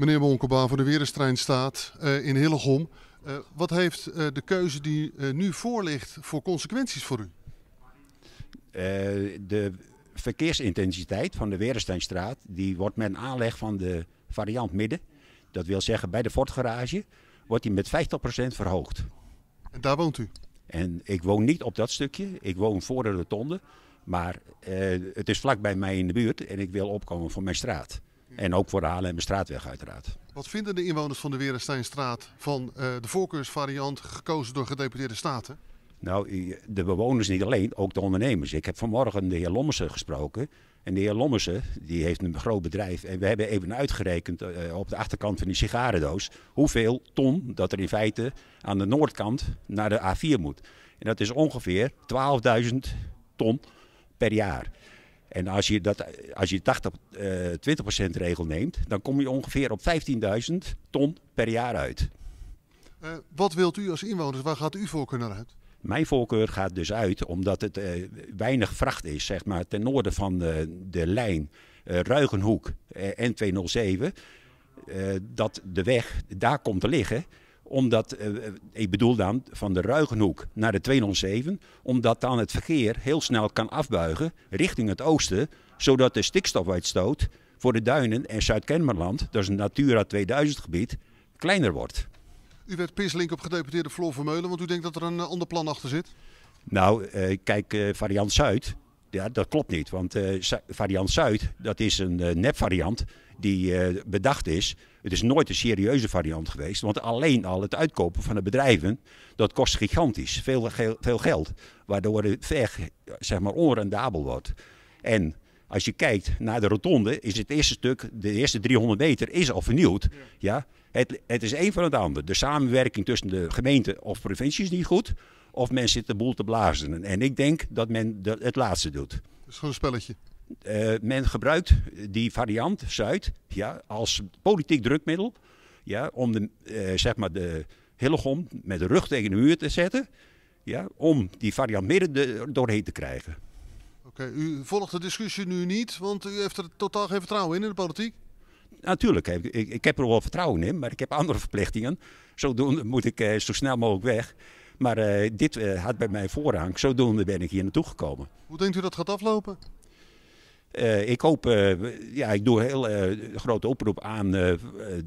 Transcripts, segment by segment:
meneer Bonkebaan voor de Werestrijn staat eh, in Hillegom. Eh, wat heeft eh, de keuze die nu voor ligt voor consequenties voor u? de verkeersintensiteit van de Werestreinstraat die wordt met aanleg van de variant midden, dat wil zeggen bij de Fortgarage, wordt die met 50% verhoogd. En daar woont u? En ik woon niet op dat stukje, ik woon voor de rotonde. Maar het is vlakbij mij in de buurt en ik wil opkomen voor mijn straat. En ook voor de Straatweg uiteraard. Wat vinden de inwoners van de Werensteinstraat van eh, de voorkeursvariant gekozen door gedeputeerde staten? Nou, de bewoners niet alleen, ook de ondernemers. Ik heb vanmorgen de heer Lommersen gesproken. En de heer Lommersen, die heeft een groot bedrijf. En we hebben even uitgerekend eh, op de achterkant van die sigarendoos... hoeveel ton dat er in feite aan de noordkant naar de A4 moet. En dat is ongeveer 12.000 ton per jaar. En als je, dat, als je 80, uh, 20% regel neemt, dan kom je ongeveer op 15.000 ton per jaar uit. Eh, wat wilt u als inwoners? Waar gaat uw voorkeur naar uit? Mijn voorkeur gaat dus uit omdat het eh, weinig vracht is, zeg maar, ten noorden van de lijn eh, Ruigenhoek N207. dat de weg daar komt te liggen omdat, eh, eh, ik bedoel dan van de Ruigenhoek naar de 207, omdat dan het verkeer heel snel kan afbuigen richting het oosten, zodat de stikstofuitstoot voor de duinen en Zuid-Kenmerland, dat is een Natura 2000 gebied, kleiner wordt. U werd pislink op gedeputeerde Floor Meulen, want u denkt dat er een eh, ander plan achter zit? Nou, eh, kijk, variant Zuid ja, dat klopt niet, want eh, variant Zuid, dat is een uh, eh, nepvariant die eh, bedacht is. Het is nooit een serieuze variant geweest, want alleen al het uitkopen van de bedrijven, dat kost gigantisch, veel, veel geld, waardoor het ver zeg maar, onrendabel wordt. En als je kijkt naar de rotonde, is het eerste stuk, de eerste 300 meter, is al vernieuwd. Ja. Het, het is een van het ander. De samenwerking tussen de gemeente of provincie is niet goed of men zit de boel te blazen. En ik denk dat men het laatste doet. Dat is gewoon een spelletje. Eh, men gebruikt die variant Zuid ja, als politiek drukmiddel ja, om de, eh, zeg maar de Hillegom met de rug tegen de muur te zetten. Ja, om die variant midden doorheen te krijgen. Oké, u volgt de discussie nu niet, want u heeft er totaal geen vertrouwen in in de politiek? Natuurlijk, ik, ik, heb er wel vertrouwen in, maar ik heb andere verplichtingen. Zodoende moet ik eh, zo snel mogelijk weg. Maar eh, dit uh, had bij mij voorrang. Zodoende ben ik hier naartoe gekomen. Hoe denkt u dat gaat aflopen? Eh, ik hoop, ja, ik doe een heel grote oproep aan de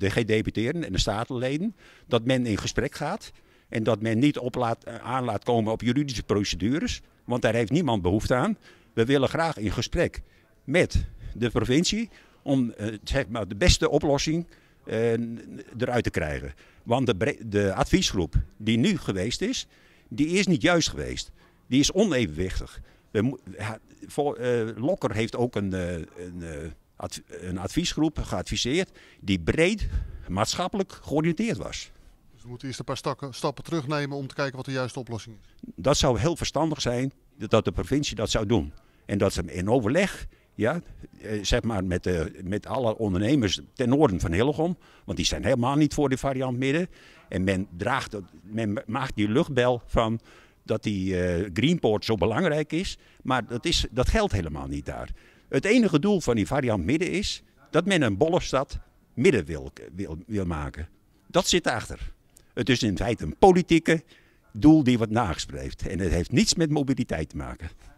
gedeputeerden en de statenleden. Dat men in gesprek gaat. En dat men niet op aan laat komen op juridische procedures. Want daar heeft niemand behoefte aan. We willen graag in gesprek met de provincie. Om zeg maar, de beste oplossing eruit te krijgen. Want de, de adviesgroep die nu geweest is, die is niet juist geweest. Die is onevenwichtig. We, eh, Lokker heeft ook een, eh, een, eh, een, adviesgroep geadviseerd die breed maatschappelijk georiënteerd was. Dus we moeten eerst een paar stappen terugnemen om te kijken wat de juiste oplossing is. Dat zou heel verstandig zijn dat de provincie dat zou doen. En dat ze in overleg ja, eh, zeg maar met, de, eh, met alle ondernemers ten noorden van Hillegom. Want die zijn helemaal niet voor de variant midden. En men, draagt, men maakt die luchtbel van dat die uh, Greenport zo belangrijk is. Maar dat, is, dat geldt helemaal niet daar. Het enige doel van die variant midden is dat men een bolle stad midden wil, wil, wil maken. Dat zit achter. Het is in feite een politieke doel die wordt nagestreefd. En het heeft niets met mobiliteit te maken.